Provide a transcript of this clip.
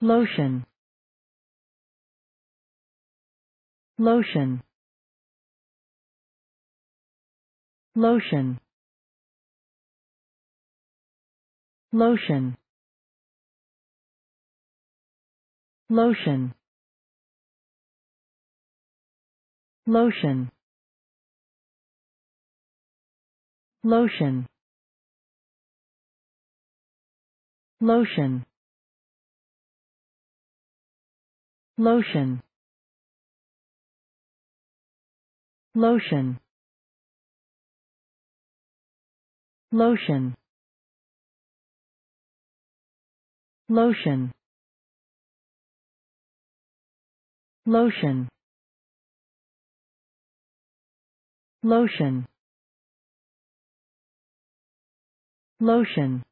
lotion lotion lotion lotion lotion lotion lotion lotion lotion lotion lotion lotion lotion lotion lotion